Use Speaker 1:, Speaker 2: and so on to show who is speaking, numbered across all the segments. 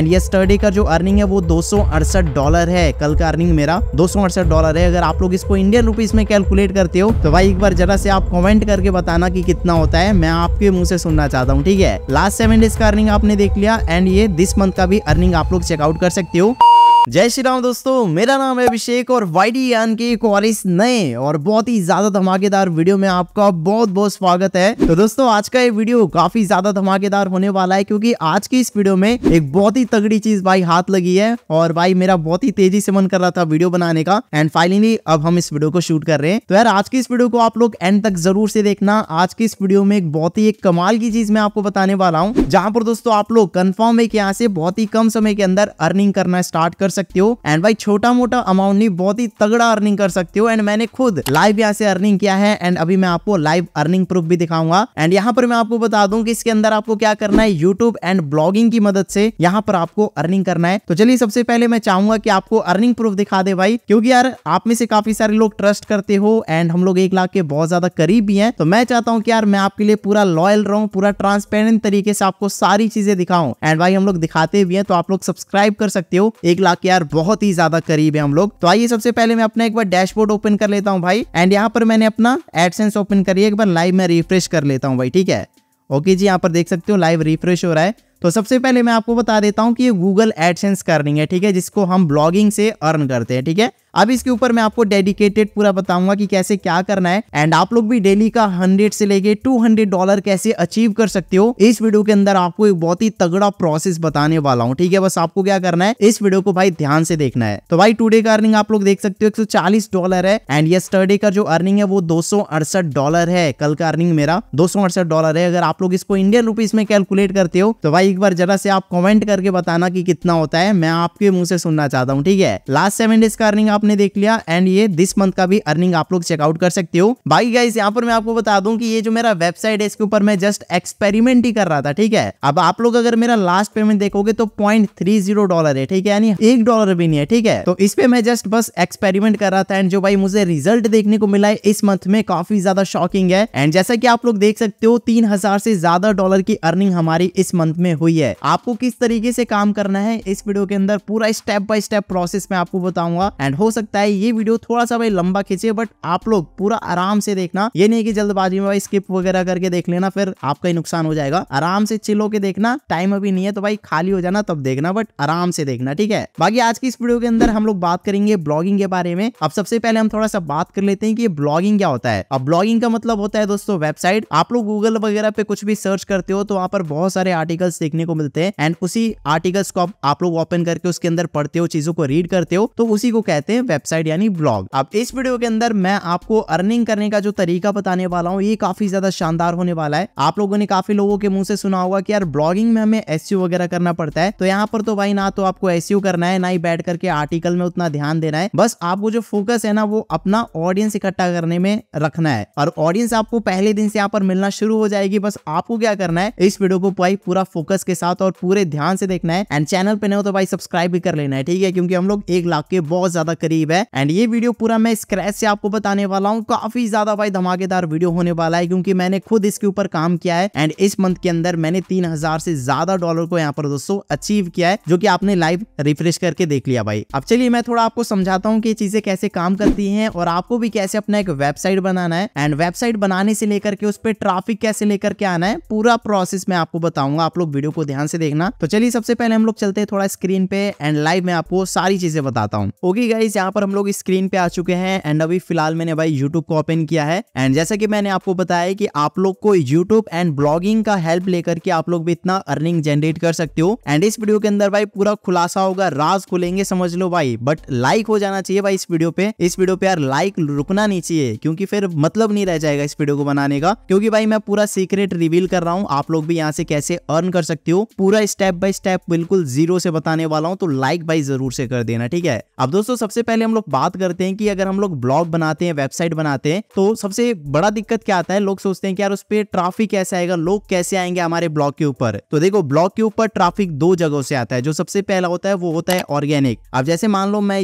Speaker 1: and yesterday का जो earning है वो दो डॉलर है कल का अर्निंग मेरा दो डॉलर है अगर आप लोग इसको इंडियन रुपीज में कैलकुलेट करते हो तो भाई एक बार जरा से आप कॉमेंट करके बताना कि कितना होता है मैं आपके मुंह से सुनना चाहता हूँ ठीक है लास्ट सेवन डेज का अर्निंग आपने देख लिया एंड ये दिस मंथ का भी अर्निंग आप लोग चेकआउट कर सकते हो जय श्री राम दोस्तों मेरा नाम है अभिषेक और डी एन के एक और इस नए और बहुत ही ज्यादा धमाकेदार वीडियो में आपका बहुत बहुत स्वागत है तो दोस्तों आज का ये वीडियो काफी ज्यादा धमाकेदार होने वाला है क्योंकि आज की इस वीडियो में एक बहुत ही तगड़ी चीज भाई हाथ लगी है और भाई मेरा बहुत ही तेजी से मन कर रहा था वीडियो बनाने का एंड फाइनली अब हम इस वीडियो को शूट कर रहे हैं तो यार आज की इस वीडियो को आप लोग एंड तक जरूर से देखना आज की इस वीडियो में एक बहुत ही एक कमाल की चीज मैं आपको बताने वाला हूँ जहाँ पर दोस्तों आप लोग कन्फर्म है की यहाँ से बहुत ही कम समय के अंदर अर्निंग करना स्टार्ट कर सकते सकते हो एंड भाई छोटा मोटा अमाउंट नहीं बहुत ही तगड़ा अर्निंग कर सकते हो एंड मैंने खुद लाइव यहाँ से अर्निंग किया है एंड अभी मैं आपको लाइव अर्निंग प्रूफ भी दिखाऊंगा एंड यहाँ पर मैं आपको बता दूं कि इसके अंदर आपको क्या करना है यूट्यूब एंड ब्लॉगिंग की मदद से यहाँ पर आपको अर्निंग करना है तो चलिए सबसे पहले मैं चाहूंगा कि आपको अर्निंग प्रूफ दिखा दे भाई क्योंकि यार आप में से काफी सारे लोग ट्रस्ट करते हो एंड हम लोग एक लाख के बहुत ज्यादा करीब भी हैं तो मैं चाहता हूँ कि यार मैं आपके लिए पूरा लॉयल रहूं पूरा ट्रांसपेरेंट तरीके से आपको सारी चीजें दिखाऊं एंड भाई हम लोग दिखाते भी हैं तो आप लोग सब्सक्राइब कर सकते हो एक लाख लाख यार बहुत ही ज्यादा करीब है हम लोग तो आइए सबसे पहले मैं अपना एक बार डैशबोर्ड ओपन कर लेता हूँ भाई एंड यहाँ पर मैंने अपना एडसेंस ओपन करिए एक बार लाइव में रिफ्रेश कर लेता हूँ भाई ठीक है ओके जी यहाँ पर देख सकते हो लाइव रिफ्रेश हो रहा है तो सबसे पहले मैं आपको बता देता हूँ कि ये गूगल एडसेंस करनी है ठीक है जिसको हम ब्लॉगिंग से अर्न करते हैं ठीक है अब इसके ऊपर मैं आपको डेडिकेटेड पूरा बताऊंगा कि कैसे क्या करना है एंड आप लोग भी डेली का 100 से लेके 200 डॉलर कैसे अचीव कर सकते हो इस वीडियो के अंदर आपको एक बहुत ही तगड़ा प्रोसेस बताने वाला हूँ ठीक है बस आपको क्या करना है इस वीडियो को भाई ध्यान से देखना है तो भाई टूडे का अर्निंग आप लोग देख सकते हो एक डॉलर है एंड यस्टरडे का जो अर्निंग है वो दो डॉलर है कल का अर्निंग मेरा दो डॉलर है अगर आप लोग इसको इंडियन रुपीज में कैलकुलेट करते हो तो भाई एक बार जरा से आप कमेंट करके बताना कि कितना होता है मैं आपके मुंह से सुनना चाहता हूँ ठीक है लास्ट सेवन डेज का अर्निंग आपने देख लिया एंड ये दिस मंथ का भी अर्निंग आप लोग चेकआउट कर सकते हो बाकी गाइस यहाँ पर मैं आपको बता दूं कि ये जो मेरा वेबसाइट है इसके ऊपर मैं जस्ट एक्सपेरिमेंट ही कर रहा था ठीक है अब आप लोग अगर मेरा लास्ट पेमेंट देखोगे तो पॉइंट डॉलर है ठीक है यानी एक डॉलर भी नहीं है ठीक है तो इस पे मैं जस्ट बस एक्सपेरिमेंट कर रहा था एंड जो भाई मुझे रिजल्ट देखने को मिला है इस मंथ में काफी ज्यादा शॉकिंग है एंड जैसा कि आप लोग देख सकते हो तीन हजार से ज्यादा डॉलर की अर्निंग हमारी इस मंथ में हुई है आपको किस तरीके से काम करना है इस वीडियो के अंदर पूरा स्टेप बाय स्टेप प्रोसेस में आपको बताऊंगा एंड हो सकता है ये वीडियो थोड़ा सा भाई लंबा खींचे बट आप लोग पूरा आराम से देखना ये नहीं की जल्दबाजी में भाई स्किप वगैरह करके देख लेना फिर आपका ही नुकसान हो जाएगा आराम से चिलो के देखना टाइम अभी नहीं है तो भाई खाली हो जाना तब देखना बट आराम से देखना ठीक है बाकी आज की इस वीडियो के अंदर हम लोग बात करेंगे ब्लॉगिंग के बारे में अब सबसे पहले हम थोड़ा सा बात कर लेते हैं कि ब्लॉगिंग क्या होता है अब ब्लॉगिंग का मतलब होता है दोस्तों वेबसाइट आप लोग गूगल वगैरह पे कुछ भी सर्च करते हो तो वहाँ पर बहुत सारे आर्टिकल्स देखने को मिलते हैं एंड उसी आर्टिकल्स को आप लोग ओपन करके उसके अंदर पढ़ते हो चीजों को रीड करते हो तो उसी को कहते हैं वेबसाइट यानी ब्लॉग अब इस वीडियो के अंदर मैं आपको अर्निंग करने का जो तरीका बताने वाला हूँ ये काफी ज्यादा शानदार होने वाला है आप लोगों ने काफी लोगों के मुंह से सुना होगा कि यार ब्लॉगिंग में हमें एस वगैरह करना पड़ता है तो यहाँ पर तो भाई ना तो आपको एस करना है ना ही बैठ करके आर्टिकल में उतना ध्यान देना है बस आपको जो फोकस है ना वो अपना ऑडियंस इकट्ठा करने में रखना है और ऑडियंस आपको पहले दिन से यहाँ पर मिलना शुरू हो जाएगी बस आपको क्या करना है इस वीडियो को भाई पूरा फोकस फोकस के साथ और पूरे ध्यान से देखना है एंड चैनल पे नहीं हो तो भाई सब्सक्राइब भी कर लेना है ठीक है क्योंकि हम लोग एक लाख के बहुत ज्यादा करीब है एंड ये वीडियो पूरा मैं स्क्रैच से आपको बताने वाला हूँ काफी ज्यादा भाई धमाकेदार वीडियो होने वाला है क्योंकि मैंने खुद इसके ऊपर काम किया है एंड इस मंथ के अंदर मैंने तीन से ज्यादा डॉलर को यहाँ पर दोस्तों अचीव किया है जो की आपने लाइव रिफ्रेश करके देख लिया भाई अब चलिए मैं थोड़ा आपको समझाता हूँ की चीजें कैसे काम करती है और आपको भी कैसे अपना एक वेबसाइट बनाना है एंड वेबसाइट बनाने से लेकर के उस पर ट्राफिक कैसे लेकर के आना है पूरा प्रोसेस मैं आपको बताऊंगा आप लोग वीडियो को ध्यान से देखना तो चलिए सबसे पहले हम लोग चलते हैं थोड़ा स्क्रीन पे एंड लाइव में आपको सारी चीजें बताता हूँ ओके गाइज यहाँ पर हम लोग स्क्रीन पे आ चुके हैं एंड अभी फिलहाल मैंने भाई यूट्यूब को ओपन किया है एंड जैसा की मैंने आपको बताया की आप लोग को यूट्यूब एंड ब्लॉगिंग का हेल्प लेकर के आप लोग भी इतना अर्निंग जनरेट कर सकते हो एंड इस वीडियो के अंदर भाई पूरा खुलासा होगा राज खुलेंगे समझ लो भाई बट लाइक हो जाना चाहिए भाई इस वीडियो पे इस वीडियो पे यार लाइक रुकना नहीं चाहिए क्योंकि फिर मतलब नहीं रह जाएगा इस वीडियो को बनाने का क्योंकि भाई मैं पूरा सीक्रेट रिवील कर रहा हूँ आप लोग भी यहाँ से कैसे अर्न कर सकते हो पूरा स्टेप बाय स्टेप बिल्कुल जीरो से बताने वाला हूँ तो लाइक बाई जरूर से कर देना ठीक है अब दोस्तों सबसे पहले हम लोग बात करते हैं कि अगर हम लोग ब्लॉग बनाते हैं वेबसाइट बनाते हैं तो सबसे बड़ा दिक्कत क्या आता है लोग सोचते हैं कि यार उस पर ट्राफिक कैसे आएगा लोग कैसे आएंगे हमारे ब्लॉग के ऊपर तो देखो ब्लॉग के ऊपर ट्राफिक दो जगहों से आता है जो सबसे पहला होता है वो होता है ऑर्गेनिक अब जैसे मान लो मैं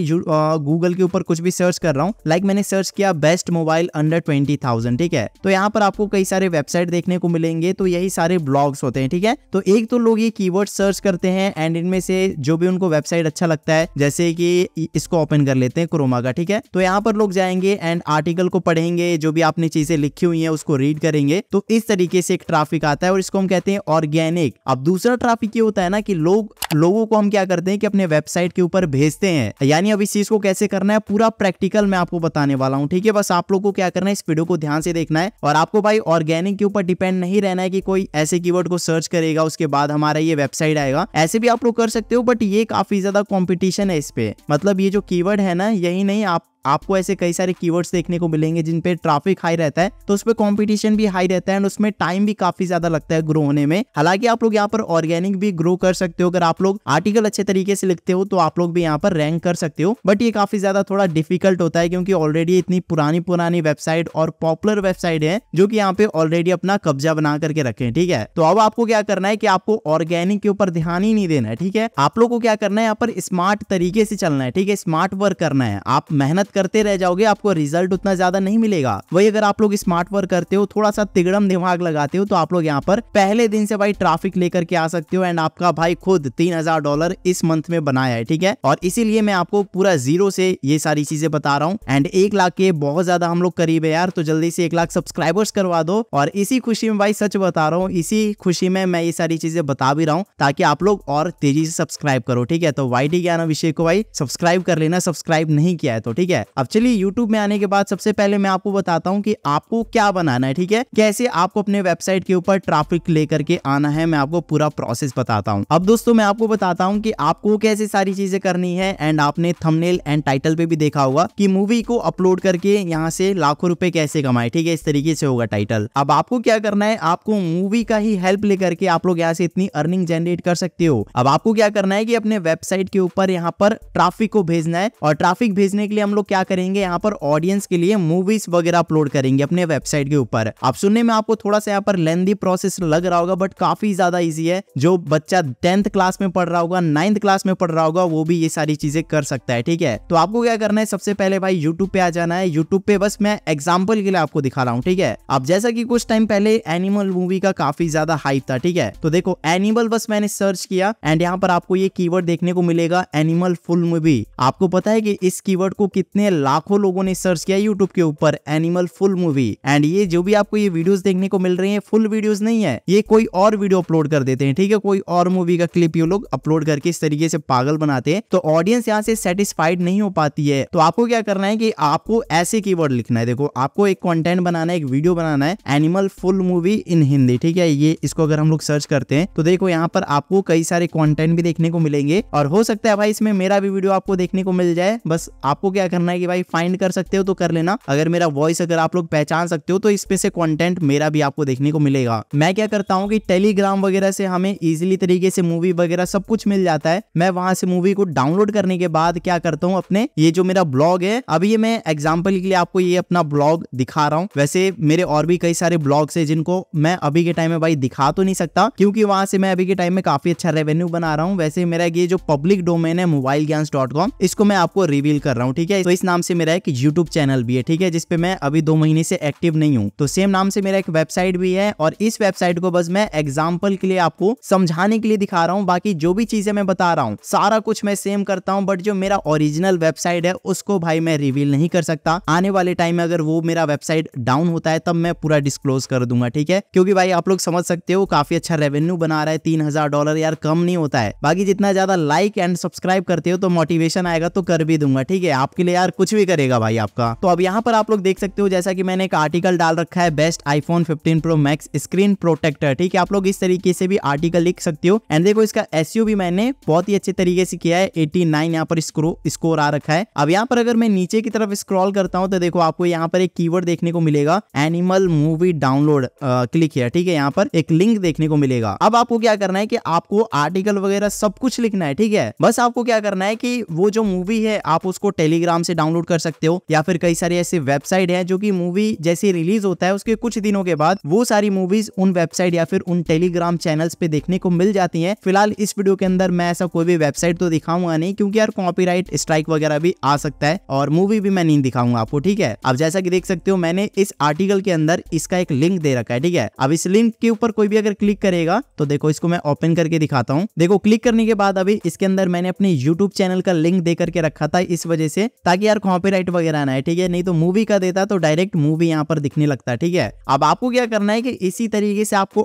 Speaker 1: गूगल के ऊपर कुछ भी सर्च कर रहा हूँ लाइक मैंने सर्च किया best mobile under twenty thousand ठीक है तो यहाँ पर आपको कई सारे वेबसाइट देखने को मिलेंगे तो यही सारे ब्लॉग्स होते हैं ठीक है तो एक तो लोग ये कीवर्ड सर्च करते हैं एंड इनमें से जो भी उनको वेबसाइट अच्छा लगता है जैसे कि इसको ओपन कर लेते हैं क्रोमा का ठीक है तो यहाँ पर लोग जाएंगे एंड आर्टिकल को पढ़ेंगे जो भी आपने चीजें लिखी हुई है उसको रीड करेंगे तो इस तरीके से एक ट्राफिक आता है और इसको हम कहते हैं ऑर्गेनिक अब दूसरा ट्राफिक ये होता है ना कि लोग लोगों को हम क्या करते हैं कि अपने वेबसाइट के ऊपर भेजते हैं यानी अब इस चीज को कैसे करना है पूरा प्रैक्टिकल मैं आपको बताने वाला हूँ ठीक है बस आप लोग को क्या करना है इस वीडियो को ध्यान से देखना है और आपको भाई ऑर्गेनिक के ऊपर डिपेंड नहीं रहना है कि कोई ऐसे कीवर्ड को सर्च करेगा उसके उसके बाद हमारा ये वेबसाइट आएगा ऐसे भी आप लोग कर सकते हो बट ये काफी ज्यादा कॉम्पिटिशन है इस पे मतलब ये जो कीवर्ड है ना यही नहीं आप आपको ऐसे कई सारे कीवर्ड्स देखने को मिलेंगे जिन पे ट्रैफिक हाई रहता है तो उस पर कॉम्पिटिशन भी हाई रहता है एंड उसमें टाइम भी काफी ज्यादा लगता है ग्रो होने में हालांकि आप लोग यहाँ पर ऑर्गेनिक भी ग्रो कर सकते हो अगर आप लोग आर्टिकल अच्छे तरीके से लिखते हो तो आप लोग भी यहाँ पर रैंक कर सकते हो बट ये काफी ज्यादा थोड़ा डिफिकल्ट होता है क्योंकि ऑलरेडी इतनी पुरानी पुरानी वेबसाइट और पॉपुलर वेबसाइट है जो की यहाँ पे ऑलरेडी अपना कब्जा बना करके रखे ठीक है तो अब आपको क्या करना है की आपको ऑर्गेनिक के ऊपर ध्यान ही नहीं देना है ठीक है आप लोग को क्या करना है यहाँ पर स्मार्ट तरीके से चलना है ठीक है स्मार्ट वर्क करना है आप मेहनत करते रह जाओगे आपको रिजल्ट उतना ज्यादा नहीं मिलेगा वही अगर आप लोग स्मार्ट वर्क करते हो थोड़ा सा तिगड़म दिमाग लगाते हो तो आप लोग यहाँ पर पहले दिन से भाई ट्राफिक लेकर के आ सकते हो एंड आपका भाई खुद तीन हजार डॉलर इस मंथ में बनाया है ठीक है और इसीलिए मैं आपको पूरा जीरो से ये सारी चीजें बता रहा हूँ एंड एक लाख के बहुत ज्यादा हम लोग करीब है यार तो जल्दी से एक लाख सब्सक्राइबर्स करवा दो और इसी खुशी में भाई सच बता रहा हूँ इसी खुशी में मैं ये सारी चीजें बता भी रहा हूँ ताकि आप लोग और तेजी से सब्सक्राइब करो ठीक है तो वाई डी ज्ञान अभिषेक को भाई सब्सक्राइब कर लेना सब्सक्राइब नहीं किया है तो ठीक है अब चलिए यूट्यूब में आने के बाद सबसे पहले मैं आपको बताता हूँ कि आपको क्या बनाना है ठीक है कैसे आपको अपने वेबसाइट के ऊपर ट्रैफिक लेकर के आना है मैं आपको पूरा प्रोसेस बताता हूँ अब दोस्तों मैं आपको बताता हूँ कि आपको कैसे सारी चीजें करनी है एंड आपने थमनेल एंड टाइटल पे भी देखा होगा कि मूवी को अपलोड करके यहाँ से लाखों रुपए कैसे कमाए ठीक है इस तरीके से होगा टाइटल अब आपको क्या करना है आपको मूवी का ही हेल्प लेकर के आप लोग यहाँ से इतनी अर्निंग जनरेट कर सकते हो अब आपको क्या करना है कि अपने वेबसाइट के ऊपर यहाँ पर ट्राफिक को भेजना है और ट्राफिक भेजने के लिए हम लोग क्या करेंगे यहाँ पर ऑडियंस के लिए मूवीज वगैरह अपलोड करेंगे अपने वेबसाइट के ऊपर आप सुनने में आपको थोड़ा सा यहाँ पर लेंदी प्रोसेस लग रहा होगा बट काफी ज्यादा ईजी है जो बच्चा टेंथ क्लास में पढ़ रहा होगा नाइन्थ क्लास में पढ़ रहा होगा वो भी ये सारी चीजें कर सकता है ठीक है तो आपको क्या करना है सबसे पहले भाई यूट्यूब पे आ जाना है यूट्यूब पे बस मैं एग्जाम्पल के लिए आपको दिखा रहा हूँ ठीक है अब जैसा की कुछ टाइम पहले एनिमल मूवी का काफी ज्यादा हाइप था ठीक है तो देखो एनिमल बस मैंने सर्च किया एंड यहाँ पर आपको ये कीवर्ड देखने को मिलेगा एनिमल फुल मूवी आपको पता है कि इस कीवर्ड को कितने कितने लाखों लोगों ने सर्च किया यूट्यूब के ऊपर एनिमल फुल मूवी एंड ये जो भी आपको ये वीडियोस देखने को मिल रही हैं फुल वीडियोस नहीं है ये कोई और वीडियो अपलोड कर देते हैं ठीक है कोई और मूवी का क्लिप ये लोग अपलोड करके इस तरीके से पागल बनाते हैं तो ऑडियंस यहाँ से सेटिस्फाइड नहीं हो पाती है तो आपको क्या करना है की आपको ऐसे की लिखना है देखो आपको एक कॉन्टेंट बनाना है एक वीडियो बनाना है animal full movie in Hindi ठीक है ये इसको अगर हम लोग सर्च करते हैं तो देखो यहाँ पर आपको कई सारे कॉन्टेंट भी देखने को मिलेंगे और हो सकता है भाई इसमें मेरा भी वीडियो आपको देखने को मिल जाए बस आपको क्या करना करना है कि भाई फाइंड कर सकते हो तो कर लेना अगर मेरा वॉइस अगर आप लोग पहचान सकते हो तो पे से कॉन्टेंट मेरा भी आपको देखने को मिलेगा मैं क्या करता हूँ की टेलीग्राम वगैरह से हमें इजिली तरीके से मूवी वगैरह सब कुछ मिल जाता है मैं वहां से मूवी को डाउनलोड करने के बाद क्या करता हूँ अपने ये जो मेरा ब्लॉग है अभी ये मैं एग्जाम्पल के लिए आपको ये अपना ब्लॉग दिखा रहा हूँ वैसे मेरे और भी कई सारे ब्लॉग्स है जिनको मैं अभी के टाइम में भाई दिखा तो नहीं सकता क्योंकि वहां से मैं अभी के टाइम में काफी अच्छा रेवेन्यू बना रहा हूँ वैसे मेरा ये जो पब्लिक डोमेन है मोबाइल इसको मैं आपको रिवील कर रहा हूँ ठीक है तो इस नाम से मेरा एक यूट्यूब चैनल भी है ठीक है जिसपे मैं अभी दो महीने से एक्टिव नहीं हूँ तो सेम नाम से मेरा एक वेबसाइट भी है और इस वेबसाइट को बस मैं एग्जाम्पल के लिए आपको समझाने के लिए दिखा रहा हूँ बाकी जो भी चीजें मैं बता रहा हूँ सारा कुछ मैं सेम करता हूँ बट जो मेरा ओरिजिनल वेबसाइट है उसको भाई मैं रिवील नहीं कर सकता आने वाले टाइम में अगर वो मेरा वेबसाइट डाउन होता है तब मैं पूरा डिस्क्लोज कर दूंगा ठीक है क्योंकि भाई आप लोग समझ सकते हो काफी अच्छा रेवेन्यू बना रहा है तीन हजार डॉलर यार कम नहीं होता है बाकी जितना ज्यादा लाइक एंड सब्सक्राइब करते हो तो मोटिवेशन आएगा तो कर भी दूंगा ठीक है आपके लिए यार यार कुछ भी करेगा भाई आपका तो अब यहाँ पर आप लोग देख सकते हो जैसा कि मैंने एक आर्टिकल डाल रखा है best iPhone 15 pro max screen protector ठीक है आप लोग इस तरीके से भी आर्टिकल लिख सकते हो एंड देखो इसका एस भी मैंने बहुत ही अच्छे तरीके से किया है एटी नाइन पर स्कोर आ रखा है अब यहाँ पर अगर मैं नीचे की तरफ स्क्रॉल करता हूँ तो देखो आपको यहाँ पर एक की देखने को मिलेगा एनिमल मूवी डाउनलोड क्लिक किया ठीक है यहाँ पर एक लिंक देखने को मिलेगा अब आपको क्या करना है कि आपको आर्टिकल वगैरह सब कुछ लिखना है ठीक है बस आपको क्या करना है कि वो जो मूवी है आप उसको टेलीग्राम से डाउनलोड कर सकते हो या फिर कई सारी ऐसी वेबसाइट है जो की मूवी जैसे रिलीज होता है उसके कुछ दिनों के बाद वो सारी मूवीज उन वेबसाइट या फिर उन टेलीग्राम चैनल पे देखने को मिल जाती है फिलहाल इस वीडियो के अंदर मैं ऐसा कोई भी वेबसाइट तो दिखाऊंगा नहीं क्योंकि यार कॉपी स्ट्राइक वगैरह भी आ सकता है और मूवी भी मैं नहीं दिखाऊंगा आपको ठीक है अब जैसा कि देख सकते हो मैंने इस आर्टिकल के अंदर इसका एक लिंक दे रखा है ठीक है अब इस लिंक के ऊपर कोई भी अगर क्लिक करेगा तो देखो इसको मैं ओपन करके दिखाता हूँ देखो क्लिक करने के बाद अभी इसके अंदर मैंने अपने यूट्यूब चैनल का लिंक दे करके रखा था इस वजह से ताकि यार कॉपीराइट वगैरह ना है ठीक है नहीं तो मूवी का देता तो डायरेक्ट मूवी यहाँ पर दिखने लगता है ठीक है अब आपको क्या करना है कि इसी तरीके से आपको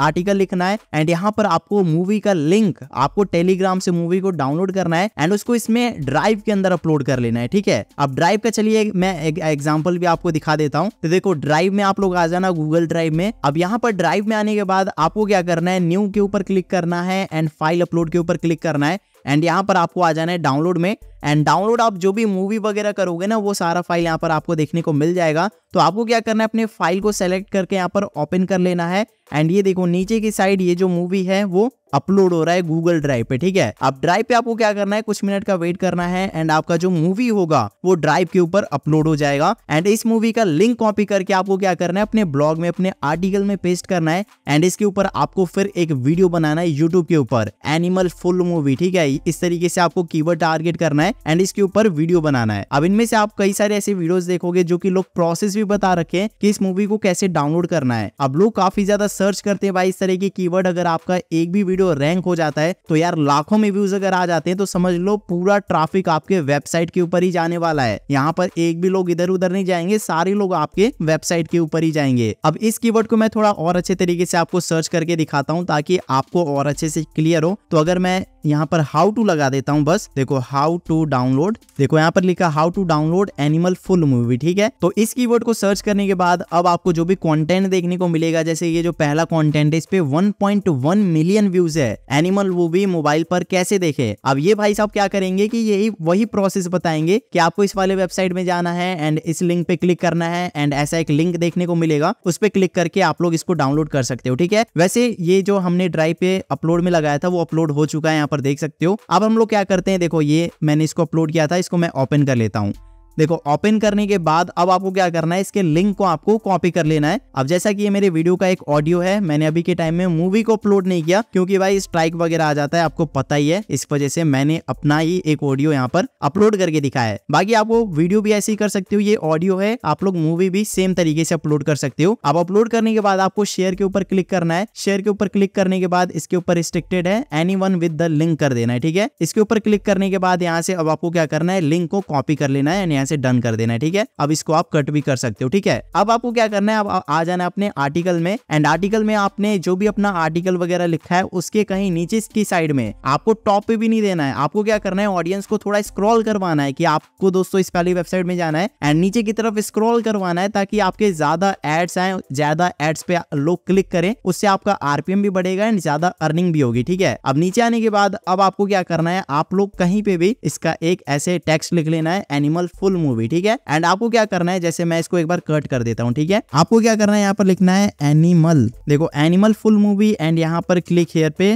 Speaker 1: आर्टिकल लिखना है एंड यहाँ पर आपको मूवी का लिंक आपको टेलीग्राम से मूवी को डाउनलोड करना है एंड उसको इसमें ड्राइव के अंदर अपलोड कर लेना है ठीक है अब ड्राइव का चलिए मैं एग्जाम्पल भी आपको दिखा देता हूँ तो देखो ड्राइव में आप लोग आ जाना गूगल ड्राइव में अब यहाँ पर ड्राइव में आने के बाद आपको क्या करना है न्यू के ऊपर क्लिक करना है एंड फाइल अपलोड के ऊपर क्लिक करना है एंड यहाँ पर आपको आ जाना है डाउनलोड में एंड डाउनलोड आप जो भी मूवी वगैरह करोगे ना वो सारा फाइल यहाँ पर आपको देखने को मिल जाएगा तो आपको क्या करना है अपने फाइल को सेलेक्ट करके यहाँ पर ओपन कर लेना है एंड ये देखो नीचे की साइड ये जो मूवी है वो अपलोड हो रहा है गूगल ड्राइव पे ठीक है अब ड्राइव पे आपको क्या करना है कुछ मिनट का वेट करना है एंड आपका जो मूवी होगा वो ड्राइव के ऊपर अपलोड हो जाएगा एंड इस मूवी का लिंक कॉपी करके आपको क्या करना है अपने ब्लॉग में अपने आर्टिकल में पेस्ट करना है एंड इसके ऊपर आपको फिर एक वीडियो बनाना है यूट्यूब के ऊपर एनिमल फुल मूवी ठीक है इस तरीके से आपको कीवर्ड टारगेट करना है है एंड इसके ऊपर वीडियो बनाना है अब इनमें से आप कई सारे ऐसे वीडियो देखोगे जो की लोग प्रोसेस भी बता रखे हैं कि इस मूवी को कैसे डाउनलोड करना है अब लोग काफी ज्यादा सर्च करते हैं भाई इस तरह की कीवर्ड अगर आपका एक भी वीडियो रैंक हो जाता है तो यार लाखों में व्यूज अगर आ जाते हैं तो समझ लो पूरा ट्राफिक आपके वेबसाइट के ऊपर ही जाने वाला है यहाँ पर एक भी लोग इधर उधर नहीं जाएंगे सारे लोग आपके वेबसाइट के ऊपर ही जाएंगे अब इस कीवर्ड को मैं थोड़ा और अच्छे तरीके से आपको सर्च करके दिखाता हूँ ताकि आपको और अच्छे से क्लियर हो तो अगर मैं यहाँ पर हाउ टू लगा देता हूँ बस देखो हाउ टू डाउनलोड देखो यहाँ पर लिखा how to download animal full movie ठीक है तो इस कीवर्ड को सर्च करने के बाद अब आपको जो भी कंटेंट देखने को मिलेगा जैसे ये जो पहला कंटेंट है इस पे 1.1 मिलियन व्यूज है एनिमल मूवी मोबाइल पर कैसे देखे अब ये भाई साहब क्या करेंगे की यही वही प्रोसेस बताएंगे की आपको इस वाले वेबसाइट में जाना है एंड इस लिंक पे क्लिक करना है एंड ऐसा एक लिंक देखने को मिलेगा उस पर क्लिक करके आप लोग इसको डाउनलोड कर सकते हो ठीक है वैसे ये जो हमने ड्राइव पे अपलोड में लगाया था वो अपलोड हो चुका है यहाँ पर देख सकते हो अब हम लोग क्या करते हैं देखो ये मैंने इसको अपलोड किया था इसको मैं ओपन कर लेता हूँ देखो ओपन करने के बाद अब आपको क्या करना है इसके लिंक को आपको कॉपी कर लेना है अब जैसा कि ये मेरे वीडियो का एक ऑडियो है मैंने अभी के टाइम में मूवी को अपलोड नहीं किया क्योंकि भाई स्ट्राइक वगैरह आ जाता है आपको पता ही है इस वजह से मैंने अपना ही एक ऑडियो यहाँ पर अपलोड करके दिखाया है बाकी आपको वीडियो भी ऐसे ही कर सकते हो ये ऑडियो है आप लोग मूवी भी सेम तरीके से अपलोड कर सकते हो अब अपलोड करने के बाद आपको शेयर के ऊपर क्लिक करना है शेयर के ऊपर क्लिक करने के बाद इसके ऊपर रिस्ट्रिक्टेड है anyone with the link कर देना है ठीक है इसके ऊपर क्लिक करने के बाद यहाँ से अब आपको क्या करना है लिंक को कॉपी कर लेना है यहाँ से डन कर देना है ठीक है अब इसको आप कट भी कर सकते हो ठीक है अब आपको क्या करना है अब आ जाना अपने आर्टिकल में एंड आर्टिकल में आपने जो भी अपना आर्टिकल वगैरह लिखा है उसके कहीं नीचे की साइड में आपको टॉप पे भी नहीं देना है आपको क्या करना है ऑडियंस को थोड़ा स्क्रॉल करवाना है कि आपको दोस्तों इस पहली वेबसाइट में जाना है एंड नीचे की तरफ स्क्रॉल करवाना है ताकि आपके ज्यादा एड्स आए ज्यादा एड्स पे लोग क्लिक करें उससे आपका आरपीएम भी बढ़ेगा एंड ज्यादा अर्निंग भी होगी ठीक है अब नीचे आने के बाद अब आपको क्या करना है आप लोग कहीं पे भी इसका एक ऐसे टेक्स्ट लिख लेना है एनिमल फुल फुल मूवी ठीक है एंड आपको क्या करना है जैसे मैं इसको एक बार कट कर देता हूँ ठीक है आपको क्या करना है यहाँ पर लिखना है एनिमल देखो एनिमल फुल मूवी एंड यहाँ पर क्लिक हेयर पे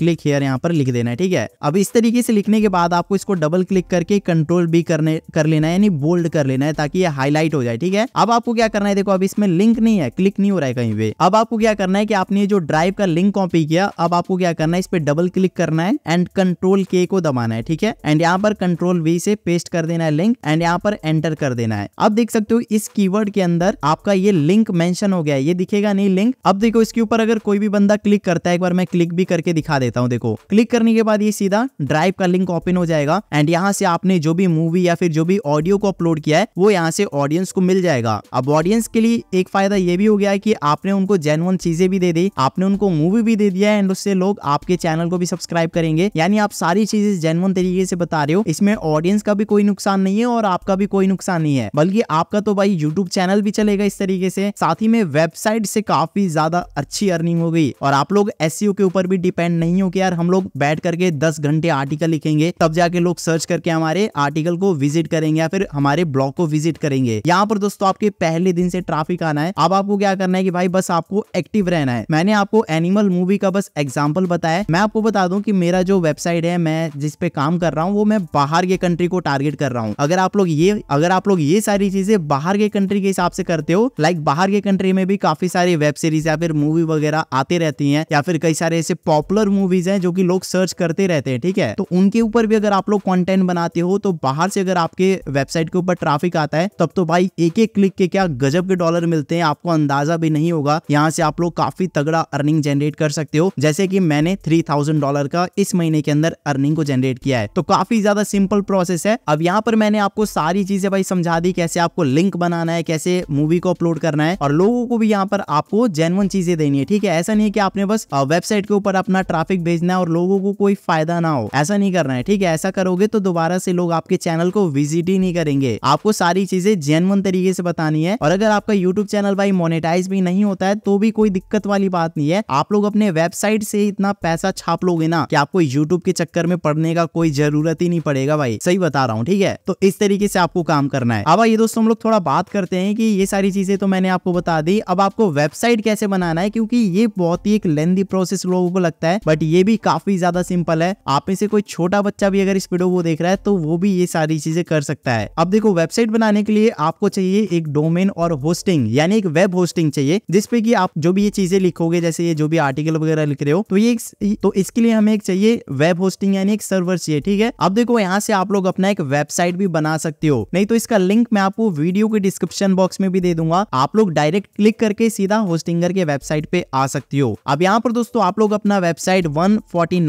Speaker 1: क्लिक हेयर यहाँ पर लिख देना है ठीक है अब इस तरीके से लिखने के बाद आपको इसको डबल क्लिक करके कंट्रोल भी करने कर लेना है यानी बोल्ड कर लेना है ताकि ये हाईलाइट हो जाए ठीक है अब आपको क्या करना है देखो अब इसमें लिंक नहीं है क्लिक नहीं हो रहा है कहीं पे अब आपको क्या करना है कि आपने जो ड्राइव का लिंक कॉपी किया अब आपको क्या करना है इस पर डबल क्लिक करना है एंड कंट्रोल के को दबाना है ठीक है एंड यहाँ पर कंट्रोल वी से पेस्ट कर देना है लिंक एंड यहाँ पर एंटर कर देना है अब देख सकते हो इस कीवर्ड के अंदर आपका ये लिंक मेंशन हो गया है ये दिखेगा नहीं लिंक अब देखो इसके ऊपर अगर कोई भी बंदा क्लिक करता है एक बार मैं क्लिक भी करके दिखा देता हूँ देखो क्लिक करने के बाद ये सीधा ड्राइव का लिंक ओपन हो जाएगा एंड यहाँ से आपने जो भी मूवी या फिर जो भी ऑडियो को अपलोड किया है वो यहाँ से ऑडियंस को मिल जाएगा अब ऑडियंस के लिए एक फायदा ये भी हो गया है कि आपने उनको जेनुअन चीजें भी दे दी आपने उनको मूवी भी दे दिया एंड उससे लोग आपके चैनल को भी सब्सक्राइब करेंगे यानी आप सारी चीजें जेनुअन तरीके से बता रहे हो इसमें ऑडियंस का भी कोई नुकसान नहीं है और आप आपका भी कोई नुकसान नहीं है बल्कि आपका तो भाई यूट्यूब चैनल भी चलेगा इस तरीके से साथ ही में वेबसाइट से काफी ज्यादा अच्छी अर्निंग हो गई और आप लोग एस e के ऊपर भी डिपेंड नहीं हो कि यार हम लोग बैठ करके दस घंटे आर्टिकल लिखेंगे तब जाके लोग सर्च करके हमारे आर्टिकल को विजिट करेंगे या फिर हमारे ब्लॉग को विजिट करेंगे यहाँ पर दोस्तों आपके पहले दिन से ट्राफिक आना है अब आपको क्या करना है की भाई बस आपको एक्टिव रहना है मैंने आपको एनिमल मूवी का बस एग्जाम्पल बताया मैं आपको बता दू की मेरा जो वेबसाइट है मैं जिसपे काम कर रहा हूँ वो मैं बाहर के कंट्री को टारगेट कर रहा हूँ अगर आप लोग लोग ये अगर आप लोग ये सारी चीजें बाहर के कंट्री के हिसाब से करते हो लाइक बाहर के कंट्री में भी काफी सारी वेब सीरीज या फिर मूवी वगैरह आते रहती है या फिर कई सारे ऐसे पॉपुलर मूवीज है जो की लोग सर्च करते रहते हैं ठीक है तो उनके ऊपर भी अगर आप लोग कॉन्टेंट बनाते हो तो बाहर से अगर आपके वेबसाइट के ऊपर ट्राफिक आता है तब तो भाई एक एक क्लिक के क्या गजब के डॉलर मिलते हैं आपको अंदाजा भी नहीं होगा यहाँ से आप लोग काफी तगड़ा अर्निंग जनरेट कर सकते हो जैसे कि मैंने थ्री थाउजेंड डॉलर का इस महीने के अंदर अर्निंग को जनरेट किया है तो काफी ज्यादा सिंपल प्रोसेस है अब यहाँ पर मैंने आपको सारी चीजें भाई समझा दी कैसे आपको लिंक बनाना है कैसे मूवी को अपलोड करना है और लोगों को भी यहाँ पर आपको जेनवन चीजें देनी है ठीक है ऐसा नहीं है कि आपने बस वेबसाइट के ऊपर अपना ट्राफिक भेजना है और लोगों को कोई फायदा ना हो ऐसा नहीं करना है ठीक है ऐसा करोगे तो दोबारा से लोग आपके चैनल को विजिट ही नहीं करेंगे आपको सारी चीजें जेनवन तरीके से बतानी है और अगर आपका यूट्यूब चैनल भाई मोनिटाइज भी नहीं होता है तो भी कोई दिक्कत वाली बात नहीं है आप लोग अपने वेबसाइट से इतना पैसा छाप लोगे ना कि आपको यूट्यूब के चक्कर में पढ़ने का कोई जरूरत ही नहीं पड़ेगा भाई सही बता रहा हूँ ठीक है तो इस तरीके से आपको काम करना है अब आइए दोस्तों हम लोग थोड़ा बात करते हैं कि ये सारी चीजें तो मैंने आपको बता दी अब आपको वेबसाइट कैसे बनाना है क्योंकि ये बहुत ही एक लेंदी प्रोसेस लोगों को लगता है बट ये भी काफी ज्यादा सिंपल है आप में से कोई छोटा बच्चा भी अगर इस वीडियो को देख रहा है तो वो भी ये सारी चीजें कर सकता है अब देखो वेबसाइट बनाने के लिए आपको चाहिए एक डोमेन और होस्टिंग यानी एक वेब होस्टिंग चाहिए जिसपे की आप जो भी ये चीजें लिखोगे जैसे ये जो भी आर्टिकल वगैरह लिख रहे हो तो ये तो इसके लिए हमें एक चाहिए वेब होस्टिंग यानी एक सर्वर चाहिए ठीक है अब देखो यहाँ से आप लोग अपना एक वेबसाइट भी बना सकते सकते हो नहीं तो इसका लिंक मैं आपको वीडियो के डिस्क्रिप्शन बॉक्स में भी दे दूंगा आप लोग डायरेक्ट क्लिक करके सीधा होस्टिंगर के वेबसाइट पे आ सकते हो अब यहाँ पर दोस्तों आप लोग अपना website one forty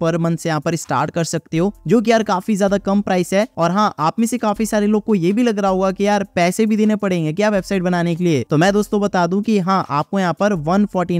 Speaker 1: per month से यहाँ पर स्टार्ट कर सकते हो जो की यार काफी ज्यादा कम प्राइस है और हाँ आप में से काफी सारे लोग को ये भी लग रहा होगा की यार पैसे भी देने पड़ेंगे क्या वेबसाइट बनाने के लिए तो मैं दोस्तों बता दू की हाँ आपको यहाँ पर वन फोर्टी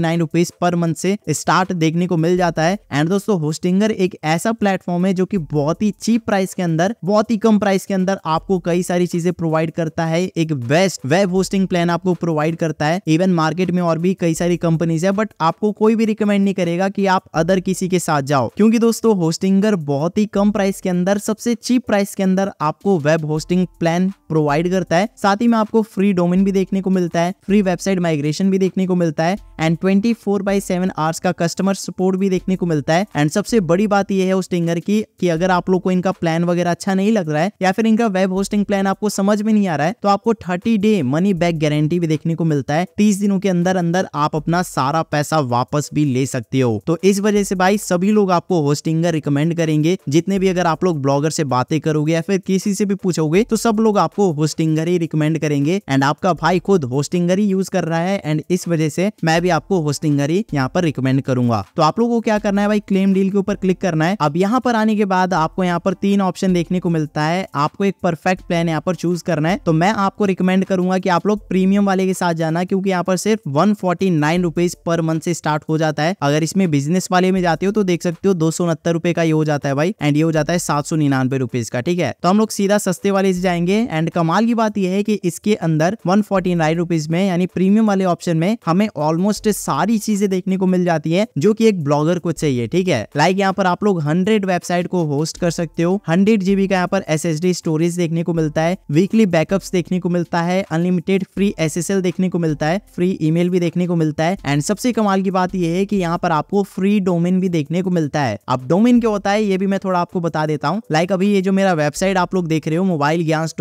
Speaker 1: पर मंथ से स्टार्ट देखने को मिल जाता है एंड दोस्तों होस्टिंगर एक ऐसा प्लेटफॉर्म है जो की बहुत ही चीप प्राइस के अंदर बहुत ही कम प्राइस के अंदर ब्राउजर आपको कई सारी चीजें प्रोवाइड करता है एक बेस्ट वेब होस्टिंग प्लान आपको प्रोवाइड करता है इवन मार्केट में और भी कई सारी कंपनीज है बट आपको कोई भी रिकमेंड नहीं करेगा कि आप अदर किसी के साथ जाओ क्योंकि दोस्तों होस्टिंगर बहुत ही कम प्राइस के अंदर सबसे चीप प्राइस के अंदर आपको वेब होस्टिंग प्लान प्रोवाइड करता है साथ ही में आपको फ्री डोमेन भी देखने को मिलता है फ्री वेबसाइट माइग्रेशन भी देखने को मिलता है and twenty four by seven hours का कस्टमर सपोर्ट भी देखने को मिलता है एंड सबसे बड़ी बात यह है होस्टिंगर की कि अगर आप लोग को इनका प्लान वगैरह अच्छा नहीं लग रहा है या फिर इनका का वेब होस्टिंग प्लान आपको समझ में नहीं आ रहा है तो आपको thirty day money back guarantee भी देखने को मिलता है तीस दिनों के अंदर अंदर आप अपना सारा पैसा वापस भी ले सकते हो तो इस वजह से भाई सभी लोग आपको होस्टिंग रिकमेंड करेंगे जितने भी अगर आप लोग ब्लॉगर से बातें करोगे या फिर किसी से भी पूछोगे तो सब लोग आपको होस्टिंग ही रिकमेंड करेंगे एंड आपका भाई खुद होस्टिंग ही यूज कर रहा है एंड इस वजह से मैं भी आपको होस्टिंग ही यहाँ पर रिकमेंड करूंगा तो आप लोगों को क्या करना है भाई क्लेम डील के ऊपर क्लिक करना है अब यहाँ पर आने के बाद आपको यहाँ पर तीन ऑप्शन देखने को मिलता है आपको एक एक परफेक्ट प्लान यहाँ पर चूज करना है तो मैं आपको रिकमेंड करूंगा कि आप लोग प्रीमियम वाले के साथ जाना क्योंकि यहाँ पर सिर्फ one forty nine rupees per month से स्टार्ट हो जाता है अगर इसमें बिजनेस वाले में जाते हो तो देख सकते हो दो सौ उनहत्तर रुपए का ये हो जाता है भाई एंड ये हो जाता है सात सौ निन्यानवे रुपीज का ठीक है तो हम लोग सीधा सस्ते वाले से जाएंगे एंड कमाल की बात यह है कि इसके अंदर वन फोर्टी नाइन रुपीज में यानी प्रीमियम वाले ऑप्शन में हमें ऑलमोस्ट सारी चीजें देखने को मिल जाती है जो की एक ब्लॉगर को चाहिए ठीक है लाइक यहाँ पर आप लोग हंड्रेड वेबसाइट को होस्ट कर सकते हो हंड्रेड जीबी का यहाँ पर S S D storage storage देखने को मिलता है वीकली बैकअप्स देखने को मिलता है अनलिमिटेड फ्री एसएसएल देखने को मिलता है फ्री ईमेल भी देखने को मिलता है एंड सबसे कमाल की बात यह है कि यहाँ पर आपको फ्री डोमेन भी देखने को मिलता है अब डोमेन क्या होता है ये भी मैं थोड़ा आपको बता देता हूँ लाइक अभी ये जो मेरा वेबसाइट आप लोग देख रहे हो मोबाइल ज्ञानस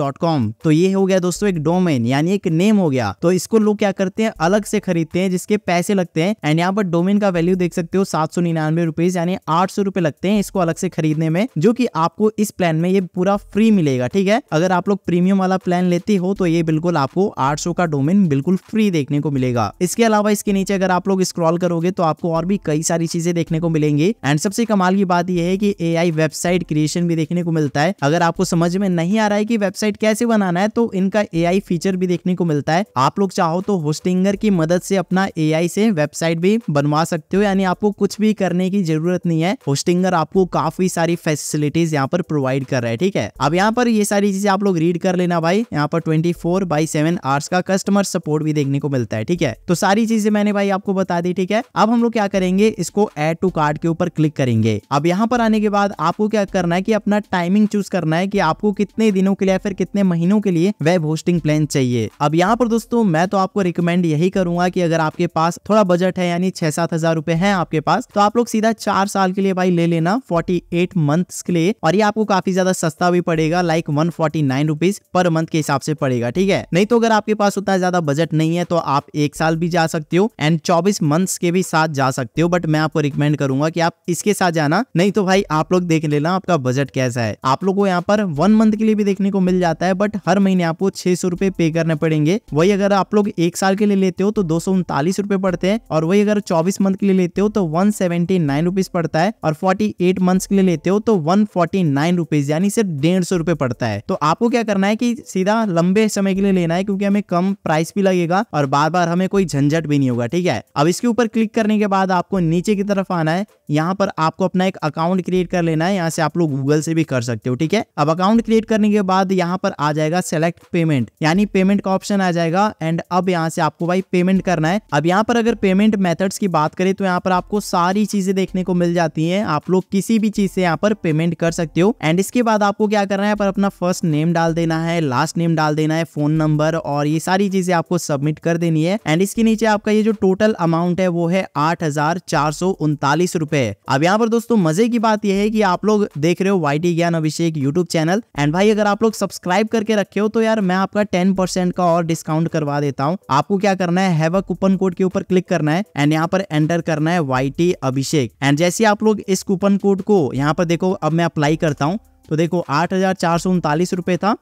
Speaker 1: तो ये हो गया दोस्तों एक डोमेन यानी एक नेम हो गया तो इसको लोग क्या करते हैं अलग से खरीदते हैं जिसके पैसे लगते हैं एंड यहाँ पर डोमेन का वैल्यू देख सकते हो सात सौ निन्यानवे रुपीज यानी आठ सौ रुपए लगते हैं इसको अलग से खरीदने में जो की आपको इस प्लान में ये पूरा फ्री मिलेगा ठीक है अगर आप लोग प्रीमियम वाला प्लान लेते हो तो ये बिल्कुल आपको 800 का डोमेन बिल्कुल फ्री देखने को मिलेगा इसके अलावा इसके नीचे अगर आप लोग स्क्रॉल करोगे तो आपको और भी कई सारी चीजें देखने को मिलेंगी एंड सबसे कमाल की बात यह है कि ए वेबसाइट क्रिएशन भी देखने को मिलता है अगर आपको समझ में नहीं आ रहा है की वेबसाइट कैसे बनाना है तो इनका ए फीचर भी देखने को मिलता है आप लोग चाहो तो होस्टिंगर की मदद से अपना ए से वेबसाइट भी बनवा सकते हो यानी आपको कुछ भी करने की जरूरत नहीं है होस्टिंगर आपको काफी सारी फैसिलिटीज यहाँ पर प्रोवाइड कर रहा है ठीक है अब यहाँ पर ये ये सारी चीज़ें आप लोग रीड कर लेना भाई यहाँ पर twenty four by seven hours का कस्टमर सपोर्ट भी देखने को मिलता है ठीक है तो सारी चीजें मैंने भाई आपको बता दी ठीक है अब हम लोग क्या करेंगे इसको एड टू कार्ड के ऊपर क्लिक करेंगे अब यहाँ पर आने के बाद आपको क्या करना है की अपना टाइमिंग चूज करना है कि आपको कितने दिनों के लिए फिर कितने महीनों के लिए वेब होस्टिंग प्लान चाहिए अब यहाँ पर दोस्तों मैं तो आपको रिकमेंड यही करूंगा की अगर आपके पास थोड़ा बजट है यानी छह सात हजार रूपए है आपके पास तो आप लोग सीधा चार साल के लिए भाई ले लेना 48 मंथ्स के लिए और ये आपको काफी ज्यादा सस्ता भी पड़ेगा like one forty nine rupees per month के हिसाब से पड़ेगा ठीक है नहीं तो अगर आपके पास उतना ज्यादा बजट नहीं है तो आप एक साल भी जा सकते हो एंड चौबीस मंथ के भी साथ जा सकते हो बट मैं आपको रिकमेंड करूंगा कि आप इसके साथ जाना नहीं तो भाई आप लोग देख लेना आपका बजट कैसा है आप लोग को यहाँ पर वन मंथ के लिए भी देखने को मिल जाता है बट हर महीने आपको छह सौ रूपए पे करने पड़ेंगे वही अगर आप लोग एक साल के लिए लेते हो तो दो सौ उनतालीस रूपए पड़ते हैं और वही अगर चौबीस मंथ के लिए लेते हो तो वन सेवेंटी नाइन रुपीज पड़ता है और फोर्टी एट मंथ के लिए लेते हो तो वन फोर्टी नाइन रुपीज यानी सिर्फ डेढ़ सौ रुपए पड़ता है सकता है तो आपको क्या करना है कि सीधा लंबे समय के लिए लेना है क्योंकि हमें कम प्राइस भी लगेगा और बार बार हमें कोई झंझट भी नहीं होगा ठीक है अब इसके ऊपर क्लिक करने के बाद आपको नीचे की तरफ आना है यहाँ पर आपको अपना एक अकाउंट क्रिएट कर लेना है यहाँ से आप लोग गूगल से भी कर सकते हो ठीक है अब अकाउंट क्रिएट करने के बाद यहाँ पर आ जाएगा सेलेक्ट पेमेंट यानी पेमेंट का ऑप्शन आ जाएगा एंड अब यहाँ से आपको भाई पेमेंट करना है अब यहाँ पर अगर पेमेंट मेथड्स की बात करें तो यहाँ पर आपको सारी चीजें देखने को मिल जाती हैं आप लोग किसी भी चीज से यहाँ पर पेमेंट कर सकते हो एंड इसके बाद आपको क्या करना है पर अपना अपना फर्स्ट नेम डाल देना है लास्ट नेम डाल देना है फोन नंबर और ये सारी चीजें आपको सबमिट कर देनी है एंड इसके नीचे आपका ये जो टोटल अमाउंट है वो है आठ हजार चार सौ उनतालीस रुपए अब यहाँ पर दोस्तों मजे की बात यह है कि आप लोग देख रहे हो वाई टी ज्ञान अभिषेक यूट्यूब चैनल एंड भाई अगर आप लोग सब्सक्राइब करके रखे हो तो यार मैं आपका टेन परसेंट का और डिस्काउंट करवा देता हूँ आपको क्या करना है कूपन कोड के ऊपर क्लिक करना है एंड यहाँ पर एंटर करना है वाई अभिषेक एंड जैसे आप लोग इस कूपन कोड को यहाँ पर देखो अब मैं अप्लाई करता हूँ तो देखो आठ हज़ार चार सौ उनतालीस रुपये था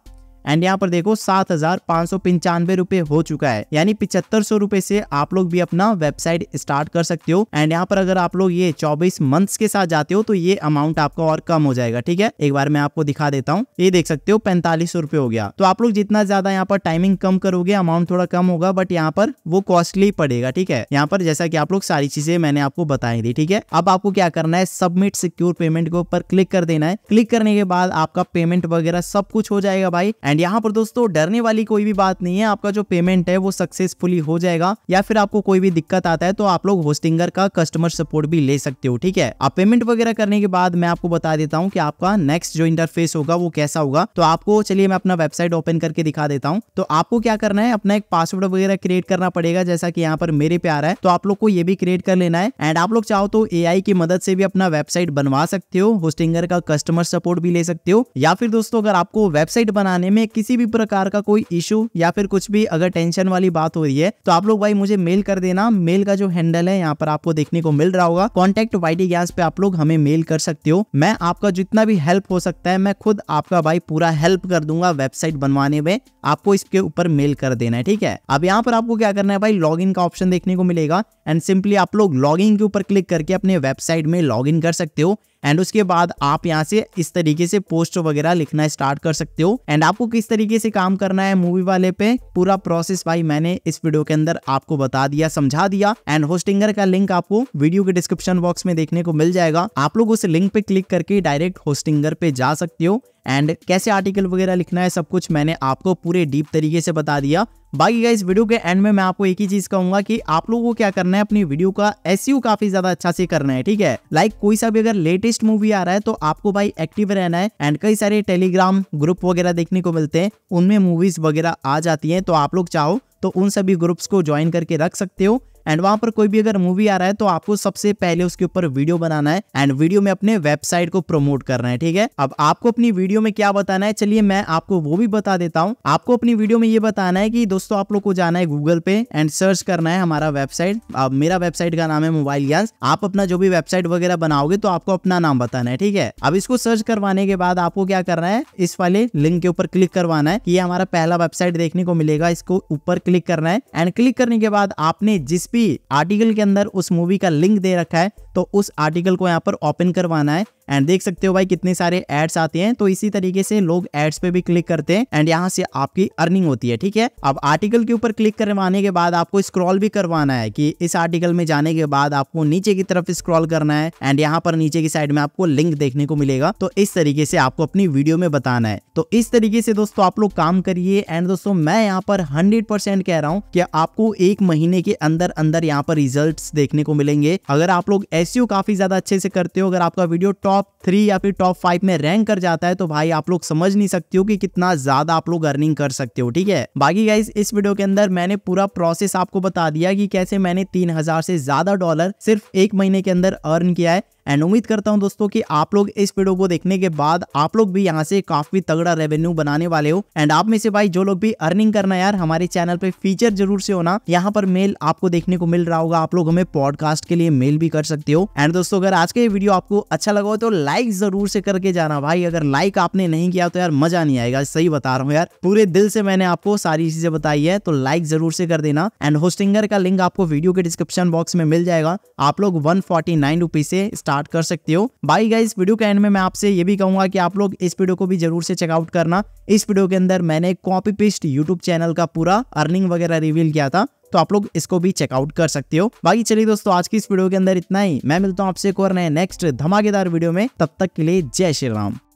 Speaker 1: एंड यहाँ पर देखो सात हजार पाँच सौ पंचानवे रूपए हो चुका है यानी पिछहत्तर सौ रूपए से आप लोग भी अपना वेबसाइट स्टार्ट कर सकते हो एंड यहाँ पर अगर आप लोग ये चौबीस मंथ्स के साथ जाते हो तो ये अमाउंट आपका और कम हो जाएगा ठीक है एक बार मैं आपको दिखा देता हूँ ये देख सकते हो पैंतालीस रुपए हो गया तो आप लोग जितना ज्यादा यहाँ पर टाइमिंग कम करोगे अमाउंट थोड़ा कम होगा बट यहाँ पर वो कॉस्टली पड़ेगा ठीक है यहाँ पर जैसा की आप लोग सारी चीजें मैंने आपको बताई दी ठीक है अब आपको क्या करना है सबमिट सिक्योर पेमेंट के ऊपर क्लिक कर देना है क्लिक करने के बाद आपका पेमेंट वगैरह सब कुछ हो जाएगा भाई एंड यहाँ पर दोस्तों डरने वाली कोई भी बात नहीं है आपका जो पेमेंट है वो सक्सेसफुली हो जाएगा या फिर आपको कोई भी दिक्कत आता है तो आप लोग होस्टिंगर का कस्टमर सपोर्ट भी ले सकते हो ठीक है आप पेमेंट वगैरह करने के बाद मैं आपको बता देता हूँ कि आपका नेक्स्ट जो इंटरफेस होगा वो कैसा होगा तो आपको चलिए मैं अपना वेबसाइट ओपन करके दिखा देता हूँ तो आपको क्या करना है अपना एक पासवर्ड वगैरह क्रिएट करना पड़ेगा जैसा की यहाँ पर मेरे पे आ रहा है तो आप लोग को ये भी क्रिएट कर लेना है एंड आप लोग चाहो तो ए की मदद से भी अपना वेबसाइट बनवा सकते हो होस्टिंगर का कस्टमर सपोर्ट भी ले सकते हो या फिर दोस्तों अगर आपको वेबसाइट बनाने में में किसी भी प्रकार का कोई इशू या फिर कुछ भी अगर टेंशन वाली बात हो रही है तो आप लोग भाई मुझे मेल कर देना मेल का जो हैंडल है यहाँ पर आपको देखने को मिल रहा होगा कॉन्टेक्ट वाई गैस पे आप लोग हमें मेल कर सकते हो मैं आपका जितना भी हेल्प हो सकता है मैं खुद आपका भाई पूरा हेल्प कर दूंगा वेबसाइट बनवाने में आपको इसके ऊपर मेल कर देना है ठीक है अब यहाँ पर आपको क्या करना है भाई लॉग का ऑप्शन देखने को मिलेगा एंड सिंपली आप लोग लॉग के ऊपर क्लिक करके अपने वेबसाइट में लॉग कर सकते हो एंड उसके बाद आप यहाँ से इस तरीके से पोस्ट वगैरह लिखना स्टार्ट कर सकते हो एंड आपको किस तरीके से काम करना है मूवी वाले पे पूरा प्रोसेस भाई मैंने इस वीडियो के अंदर आपको बता दिया समझा दिया एंड होस्टिंगर का लिंक आपको वीडियो के डिस्क्रिप्शन बॉक्स में देखने को मिल जाएगा आप लोग उस लिंक पे क्लिक करके डायरेक्ट होस्टिंगर पे जा सकते हो एंड कैसे आर्टिकल वगैरह लिखना है सब कुछ मैंने आपको पूरे डीप तरीके से बता दिया बाकी इस वीडियो के एंड में मैं आपको एक ही चीज कहूंगा कि आप लोगों को क्या करना है अपनी वीडियो का एस काफी ज्यादा अच्छा से करना है ठीक है लाइक कोई सा भी अगर लेटेस्ट मूवी आ रहा है तो आपको भाई एक्टिव रहना है एंड कई सारे टेलीग्राम ग्रुप वगैरह देखने को मिलते हैं उनमें मूवीज वगैरह आ जाती है तो आप लोग चाहो तो उन सभी ग्रुप्स को ज्वाइन करके रख सकते हो एंड वहां पर कोई भी अगर मूवी आ रहा है तो आपको सबसे पहले उसके ऊपर वीडियो बनाना है एंड वीडियो में अपने वेबसाइट को प्रमोट करना है ठीक है अब आपको अपनी वीडियो में क्या बताना है चलिए मैं आपको वो भी बता देता हूँ आपको अपनी वीडियो में ये बताना है कि दोस्तों आप लोग को जाना है गूगल पे एंड सर्च करना है हमारा वेबसाइट अब मेरा वेबसाइट का नाम है मोबाइल ज्ञान आप अपना जो भी वेबसाइट वगैरह बनाओगे तो आपको अपना नाम बताना है ठीक है अब इसको सर्च करवाने के बाद आपको क्या करना है इस वाले लिंक के ऊपर क्लिक करवाना है कि ये हमारा पहला वेबसाइट देखने को मिलेगा इसको ऊपर क्लिक करना है एंड क्लिक करने के बाद आपने जिस भी आर्टिकल के अंदर उस मूवी का लिंक दे रखा है तो उस आर्टिकल को यहाँ पर ओपन करवाना है एंड देख सकते हो भाई कितने सारे एड्स आते हैं तो इसी तरीके से लोग एड्स पे भी क्लिक करते हैं एंड यहाँ से आपकी अर्निंग होती है ठीक है अब आर्टिकल के ऊपर क्लिक करवाने के बाद आपको स्क्रॉल भी करवाना है कि इस आर्टिकल में जाने के बाद आपको नीचे की तरफ स्क्रॉल करना है एंड यहाँ पर नीचे की साइड में आपको लिंक देखने को मिलेगा तो इस तरीके से आपको अपनी वीडियो में बताना है तो इस तरीके से दोस्तों आप लोग काम करिए एंड दोस्तों मैं यहाँ पर हंड्रेड परसेंट कह रहा हूँ कि आपको एक महीने के अंदर अंदर यहाँ पर रिजल्ट देखने को मिलेंगे अगर आप लोग एस e काफी ज्यादा अच्छे से करते हो अगर आपका वीडियो टॉप टॉप थ्री या फिर टॉप फाइव में रैंक कर जाता है तो भाई आप लोग समझ नहीं सकते हो कि कितना ज्यादा आप लोग अर्निंग कर सकते हो ठीक है बाकी गाइज इस वीडियो के अंदर मैंने पूरा प्रोसेस आपको बता दिया कि कैसे मैंने तीन हजार से ज्यादा डॉलर सिर्फ एक महीने के अंदर अर्न किया है एंड उम्मीद करता हूं दोस्तों कि आप लोग इस वीडियो को देखने के बाद आप लोग भी यहाँ से काफी तगड़ा रेवेन्यू बनाने वाले हो एंड आप में से भाई जो लोग भी अर्निंग करना यार हमारे चैनल पे फीचर जरूर से होना यहाँ पर मेल आपको देखने को मिल रहा होगा आप लोग हमें पॉडकास्ट के लिए मेल भी कर सकते हो एंड दोस्तों अगर आज का ये वीडियो आपको अच्छा लगा हो तो लाइक जरूर से करके जाना भाई अगर लाइक आपने नहीं किया तो यार मजा नहीं आएगा सही बता रहा हूँ यार पूरे दिल से मैंने आपको सारी चीजें बताई है तो लाइक जरूर से कर देना एंड होस्टिंगर का लिंक आपको वीडियो के डिस्क्रिप्शन बॉक्स में मिल जाएगा आप लोग वन फोर्टी से स्टार्ट स्टार्ट कर सकते हो बाई गाइस वीडियो के एंड में मैं आपसे ये भी कहूंगा कि आप लोग इस वीडियो को भी जरूर से चेकआउट करना इस वीडियो के अंदर मैंने कॉपी पेस्ट यूट्यूब चैनल का पूरा अर्निंग वगैरह रिवील किया था तो आप लोग इसको भी चेकआउट कर सकते हो बाकी चलिए दोस्तों आज की इस वीडियो के अंदर इतना ही मैं मिलता हूँ आपसे एक और नए नेक्स्ट धमाकेदार वीडियो में तब तक के लिए जय श्री राम